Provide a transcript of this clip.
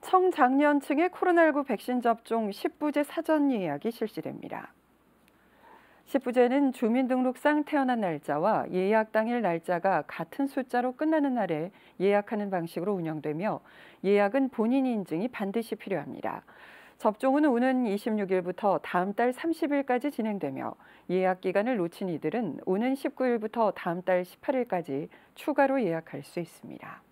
청장년층의 코로나19 백신 접종 10부제 사전 예약이 실시됩니다. 10부제는 주민등록상 태어난 날짜와 예약 당일 날짜가 같은 숫자로 끝나는 날에 예약하는 방식으로 운영되며 예약은 본인 인증이 반드시 필요합니다. 접종은 오는 26일부터 다음 달 30일까지 진행되며 예약 기간을 놓친 이들은 오는 19일부터 다음 달 18일까지 추가로 예약할 수 있습니다.